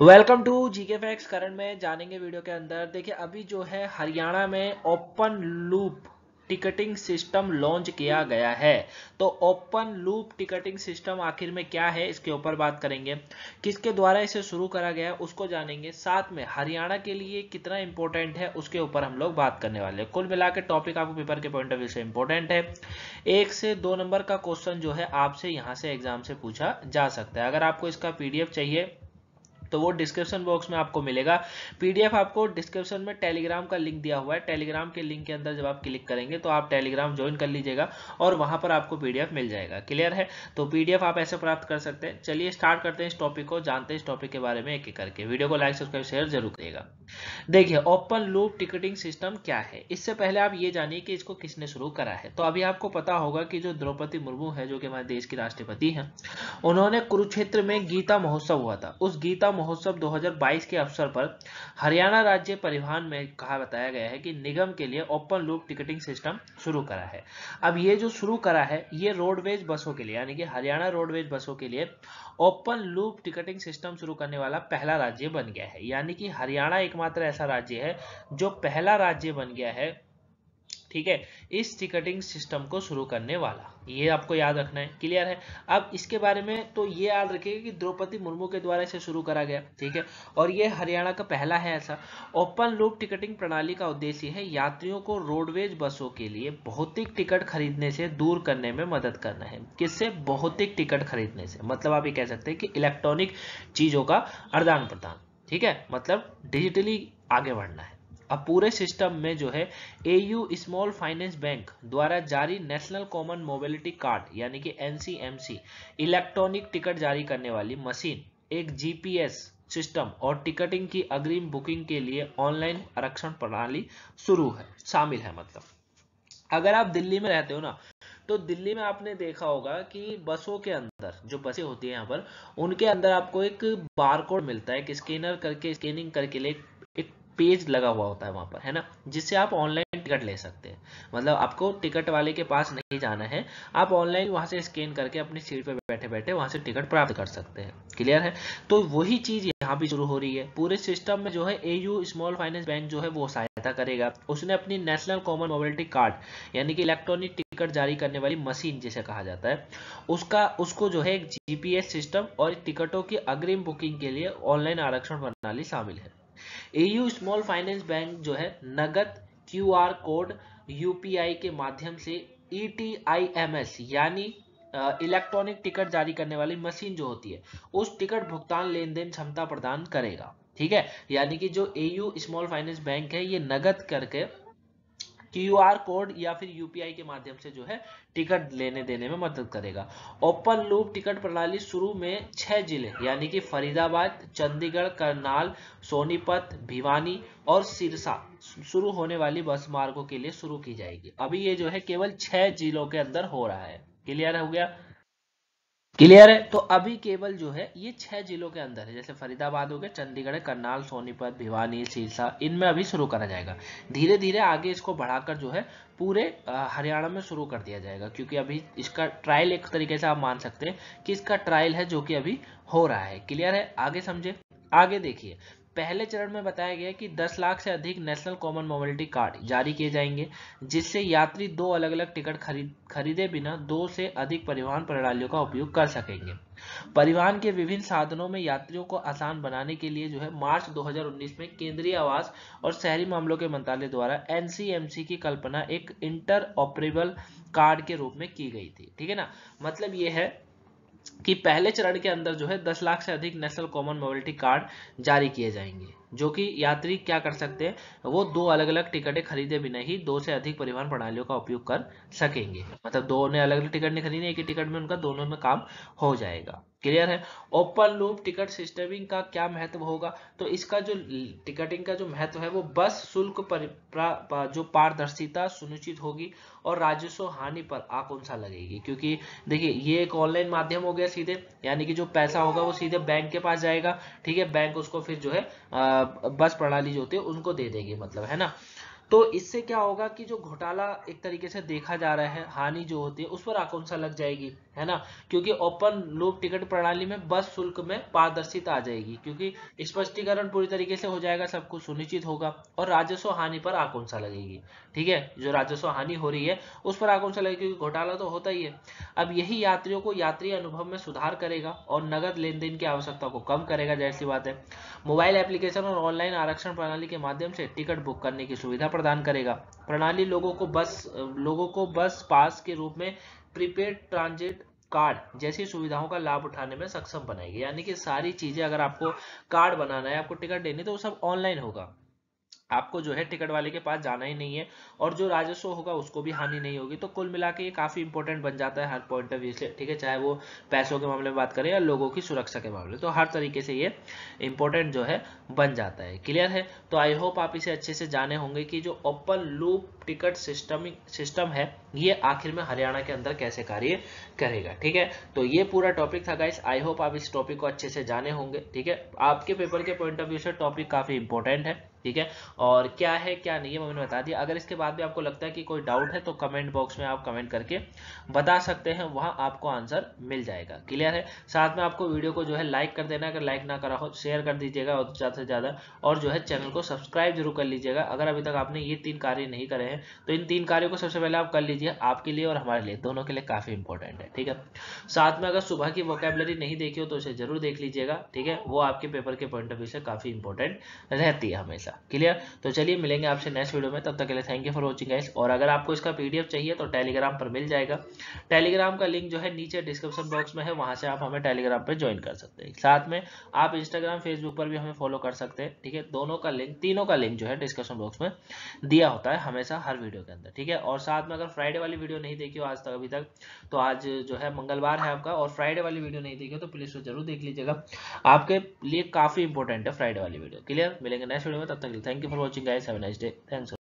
welcome to GK facts current में जानेंगे video के अंदर देखिए अभी जो है हरियाणा में open loop ticketing system launch किया गया है तो ओपन लूप टिकटिंग सिस्टम आखिर में क्या है इसके ऊपर बात करेंगे किसके द्वारा इसे शुरू करा गया उसको जानेंगे साथ में हरियाणा के लिए कितना इंपॉर्टेंट है उसके ऊपर हम लोग बात करने वाले हैं कुल मिला टॉपिक आपको पेपर के पॉइंट ऑफ व्यू से इंपॉर्टेंट है एक से दो नंबर का क्वेश्चन जो है आपसे यहाँ से एग्जाम से पूछा जा सकता है अगर आपको इसका पीडीएफ चाहिए तो वो डिस्क्रिप्शन बॉक्स में आपको मिलेगा पीडीएफ आपको डिस्क्रिप्शन में टेलीग्राम का लिंक दिया हुआ है टेलीग्राम के लिंक के अंदर जब आप क्लिक करेंगे तो आप टेलीग्राम ज्वाइन कर लीजिएगा और वहां पर आपको पीडीएफ मिल जाएगा क्लियर है तो पीडीएफ आप ऐसे प्राप्त कर सकते हैं चलिए स्टार्ट करते हैं इस टॉपिक को जानते हैं इस टॉपिक के बारे में एक एक करके वीडियो को लाइक सब्सक्राइब शेयर जरूर करिएगा देखिए ओपन लूप टिकटिंग सिस्टम क्या है इससे पहले आप ये जानिए कि इसको किसने शुरू करा है तो अभी आपको पता होगा कि जो द्रौपदी मुर्मू है जो कि हमारे देश की राष्ट्रपति है उन्होंने कुरुक्षेत्र में गीता महोत्सव हुआ था उस गीता महोत्सव 2022 के अवसर पर हरियाणा राज्य परिवहन में कहा बताया गया है कि निगम के लिए ओपन लूप टिकटिंग सिस्टम शुरू करा है अब ये जो शुरू करा है ये रोडवेज बसों के लिए यानी कि हरियाणा रोडवेज बसों के लिए ओपन लूप टिकटिंग सिस्टम शुरू करने वाला पहला राज्य बन गया है यानी कि हरियाणा एकमात्र ऐसा राज्य है जो पहला राज्य बन गया है ठीक है इस टिकटिंग सिस्टम को शुरू करने वाला ये आपको याद रखना है क्लियर है अब इसके बारे में तो ये याद रखिएगा कि द्रौपदी मुर्मू के द्वारा इसे शुरू करा गया ठीक है और ये हरियाणा का पहला है ऐसा ओपन लूप टिकटिंग प्रणाली का उद्देश्य है यात्रियों को रोडवेज बसों के लिए भौतिक टिकट खरीदने से दूर करने में मदद करना है किससे भौतिक टिकट खरीदने से मतलब आप ये कह सकते हैं कि इलेक्ट्रॉनिक चीजों का अर्दान प्रदान ठीक है मतलब डिजिटली आगे बढ़ना है अब पूरे सिस्टम में जो है A U small finance bank द्वारा जारी नेशनल कॉमन मोबिलिटी कार्ड यानी कि एन इलेक्ट्रॉनिक टिकट जारी करने वाली मशीन एक जीपीएस सिस्टम और टिकटिंग की अग्रिम बुकिंग के लिए ऑनलाइन आरक्षण प्रणाली शुरू है शामिल है मतलब अगर आप दिल्ली में रहते हो ना तो दिल्ली में आपने देखा होगा कि बसों के अंदर जो बसें होती हैं यहाँ पर उनके अंदर आपको एक बारकोड मिलता है एक स्कैनर करके स्कैनिंग करके लिए पेज लगा हुआ होता है वहाँ पर है ना जिससे आप ऑनलाइन टिकट ले सकते हैं मतलब आपको टिकट वाले के पास नहीं जाना है आप ऑनलाइन वहाँ से स्कैन करके अपनी सीट पर बैठे बैठे वहाँ से टिकट प्राप्त कर सकते हैं क्लियर है तो वही चीज़ यहाँ भी शुरू हो रही है पूरे सिस्टम में जो है ए स्मॉल फाइनेंस बैंक जो है वो सहायता करेगा उसने अपनी नेशनल कॉमन मोबिलिटी कार्ड यानी कि इलेक्ट्रॉनिक टिकट जारी करने वाली मशीन जिसे कहा जाता है उसका उसको जो है एक जीपीएस सिस्टम और टिकटों की अग्रिम बुकिंग के लिए ऑनलाइन आरक्षण प्रणाली शामिल है एयू स्मॉल फाइनेंस बैंक जो है नगद क्यूआर कोड यूपीआई के माध्यम से ईटीआईएमएस e यानी इलेक्ट्रॉनिक टिकट जारी करने वाली मशीन जो होती है उस टिकट भुगतान लेन देन क्षमता प्रदान करेगा ठीक है यानी कि जो एयू स्मॉल फाइनेंस बैंक है ये नगद करके क्यू आर कोड या फिर यूपीआई के माध्यम से जो है टिकट लेने देने में मदद करेगा ओपन लूप टिकट प्रणाली शुरू में छह जिले यानी कि फरीदाबाद चंडीगढ़ करनाल सोनीपत भिवानी और सिरसा शुरू होने वाली बस मार्गों के लिए शुरू की जाएगी अभी ये जो है केवल छह जिलों के अंदर हो रहा है क्लियर हो गया क्लियर है तो अभी केवल जो है ये छह जिलों के अंदर है जैसे फरीदाबाद हो गया चंडीगढ़ करनाल सोनीपत भिवानी सिरसा इनमें अभी शुरू करा जाएगा धीरे धीरे आगे इसको बढ़ाकर जो है पूरे हरियाणा में शुरू कर दिया जाएगा क्योंकि अभी इसका ट्रायल एक तरीके से आप मान सकते हैं कि इसका ट्रायल है जो कि अभी हो रहा है क्लियर है आगे समझे आगे देखिए पहले चरण में बताया गया कि 10 लाख से अधिक नेशनल कॉमन मोबिलिटी कार्ड जारी किए जाएंगे जिससे यात्री दो अलग अलग टिकट खरीद खरीदे बिना दो से अधिक परिवहन प्रणालियों का उपयोग कर सकेंगे परिवहन के विभिन्न साधनों में यात्रियों को आसान बनाने के लिए जो है मार्च 2019 में केंद्रीय आवास और शहरी मामलों के मंत्रालय द्वारा एनसीएमसी की कल्पना एक इंटर कार्ड के रूप में की गई थी ठीक है ना मतलब ये है कि पहले चरण के अंदर जो है दस लाख से अधिक नेशनल कॉमन मोबिलिटी कार्ड जारी किए जाएंगे जो कि यात्री क्या कर सकते हैं वो दो अलग अलग टिकटें खरीदे बिना ही दो से अधिक परिवहन प्रणालियों का उपयोग कर सकेंगे मतलब दो ने अलग अलग टिकट नहीं खरीदी एक ही टिकट में उनका दोनों में काम हो जाएगा क्लियर है ओपन लूप टिकट सिस्टमिंग का क्या महत्व होगा तो इसका जो टिकटिंग का जो महत्व है वो बस शुल्क पर जो पारदर्शिता सुनिश्चित होगी और राजस्व हानि पर आकौन सा लगेगी क्योंकि देखिए ये एक ऑनलाइन माध्यम हो गया सीधे यानी कि जो पैसा होगा वो सीधे बैंक के पास जाएगा ठीक है बैंक उसको फिर जो है बस प्रणाली जो होती है उनको दे देगी मतलब है ना तो इससे क्या होगा कि जो घोटाला एक तरीके से देखा जा रहा है हानि जो होती है उस पर आकांक्षा लग जाएगी है ना क्योंकि ओपन लूप टिकट प्रणाली में बस शुल्क में पारदर्शिता आ जाएगी क्योंकि स्पष्टीकरण पूरी तरीके से हो जाएगा सब कुछ सुनिश्चित होगा और राजस्व हानि पर आकांक्षा लगेगी ठीक है जो राजस्व हानि हो रही है उस पर आकांक्षा लगेगी क्योंकि घोटाला तो होता ही है अब यही यात्रियों को यात्री अनुभव में सुधार करेगा और नगद लेन देन की आवश्यकता को कम करेगा जैसी बात है मोबाइल एप्लीकेशन और ऑनलाइन आरक्षण प्रणाली के माध्यम से टिकट बुक करने की सुविधा प्रदान करेगा प्रणाली लोगों को बस लोगों को बस पास के रूप में प्रीपेड ट्रांजिट कार्ड जैसी सुविधाओं का लाभ उठाने में सक्षम बनाएगी यानी कि सारी चीज़ें अगर आपको कार्ड बनाना है आपको टिकट देनी तो वो सब ऑनलाइन होगा आपको जो है टिकट वाले के पास जाना ही नहीं है और जो राजस्व होगा उसको भी हानि नहीं होगी तो कुल मिला के ये काफ़ी इंपॉर्टेंट बन जाता है हर पॉइंट ऑफ व्यू से ठीक है चाहे वो पैसों के मामले में बात करें या लोगों की सुरक्षा के मामले तो हर तरीके से ये इंपॉर्टेंट जो है बन जाता है क्लियर है तो आई होप आप इसे अच्छे से जाने होंगे कि जो open loop ticket system system है ये आखिर में हरियाणा के अंदर कैसे कार्य करेगा ठीक है तो ये पूरा टॉपिक था गाइस आई होप आप इस टॉपिक को अच्छे से जाने होंगे ठीक है आपके पेपर के पॉइंट ऑफ व्यू से टॉपिक काफ़ी इंपॉर्टेंट है ठीक है और क्या है क्या नहीं है मैंने बता दिया अगर इसके बाद भी आपको लगता है कि कोई डाउट है तो कमेंट बॉक्स में आप कमेंट करके बता सकते हैं वहां आपको आंसर मिल जाएगा क्लियर है साथ में आपको वीडियो को जो है लाइक कर देना अगर लाइक ना करा हो शेयर कर दीजिएगा और ज़्यादा से ज़्यादा और जो है चैनल को सब्सक्राइब जरूर कर लीजिएगा अगर अभी तक आपने ये तीन कार्य नहीं करे हैं तो इन तीन कार्यों को सबसे पहले आप कर लीजिए लीजिए आपके लिए और हमारे लिए दोनों के लिए काफ़ी इंपॉर्टेंट है ठीक है साथ में अगर सुबह की वोकेबलरी नहीं देखी हो तो उसे जरूर देख लीजिएगा ठीक है वो आपके पेपर के पॉइंट ऑफ व्यू से काफ़ी इंपॉर्टेंट रहती है हमेशा क्लियर तो चलिए मिलेंगे आपसे नेक्स्ट वीडियो में तब तक के लिए thank you for watching guys और अगर आपको इसका पीडीएफ चाहिए तो टेलीग्राम पर मिल जाएगा टेलीग्राम का लिंक जो है नीचे डिस्क्रिप्शन बॉक्स में है वहां से आप हमें टेलीग्राम पर ज्वाइन कर सकते हैं साथ में आप इंस्टाग्राम फेसबुक पर भी हमें फॉलो कर सकते हैं ठीक है दोनों का लिंक तीनों का लिंक जो है डिस्क्रिप्शन बॉक्स में दिया होता है हमेशा हर वीडियो के अंदर ठीक है और साथ में अगर फ्राइडे फ्राइडे वाली वीडियो नहीं देखी हो आज तक अभी तक तो आज जो है मंगलवार है आपका और फ्राइडे वाली वीडियो नहीं देखी हो तो प्लीज जरूर देख लीजिएगा आपके लिए काफ़ी इंपॉर्टेंट है फ्राइडे वाली वीडियो क्लियर मिलेंगे नेक्स्ट वीडियो में तब तक thank you for watching guys have nice day thanks